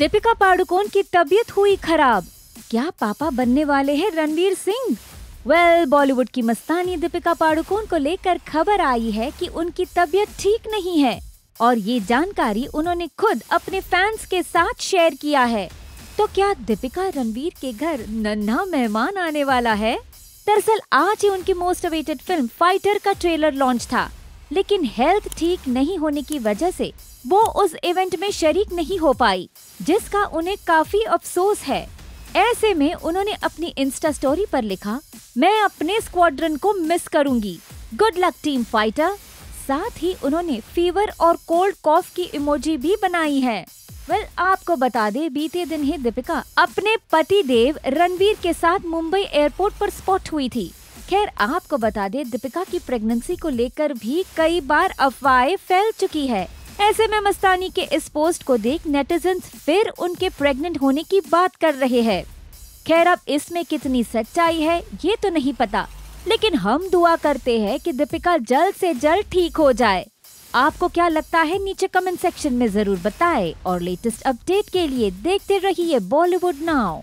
दीपिका पाडुकोण की तबीयत हुई खराब क्या पापा बनने वाले हैं रणवीर सिंह वेल well, बॉलीवुड की मस्तानी दीपिका पाडुकोण को लेकर खबर आई है कि उनकी तबीयत ठीक नहीं है और ये जानकारी उन्होंने खुद अपने फैंस के साथ शेयर किया है तो क्या दीपिका रणवीर के घर नन्हा मेहमान आने वाला है दरअसल आज ही उनकी मोस्ट अवेटेड फिल्म फाइटर का ट्रेलर लॉन्च था लेकिन हेल्थ ठीक नहीं होने की वजह से वो उस इवेंट में शरीक नहीं हो पाई जिसका उन्हें काफी अफसोस है ऐसे में उन्होंने अपनी इंस्टा स्टोरी पर लिखा मैं अपने स्क्वाड्रन को मिस करूंगी गुड लक टीम फाइटर साथ ही उन्होंने फीवर और कोल्ड कॉफ की इमोजी भी बनाई है वेल well, आपको बता दे बीते दिन ही दीपिका अपने पति देव रणवीर के साथ मुंबई एयरपोर्ट पर स्पॉट हुई थी खैर आपको बता दे दीपिका की प्रेगनेंसी को लेकर भी कई बार अफवाहें फैल चुकी है ऐसे में मस्तानी के इस पोस्ट को देख नेटिजन फिर उनके प्रेग्नेंट होने की बात कर रहे हैं खैर अब इसमें कितनी सच्चाई है ये तो नहीं पता लेकिन हम दुआ करते हैं कि दीपिका जल्द से जल्द ठीक हो जाए आपको क्या लगता है नीचे कमेंट सेक्शन में जरूर बताएं और लेटेस्ट अपडेट के लिए देखते रहिए बॉलीवुड नाउ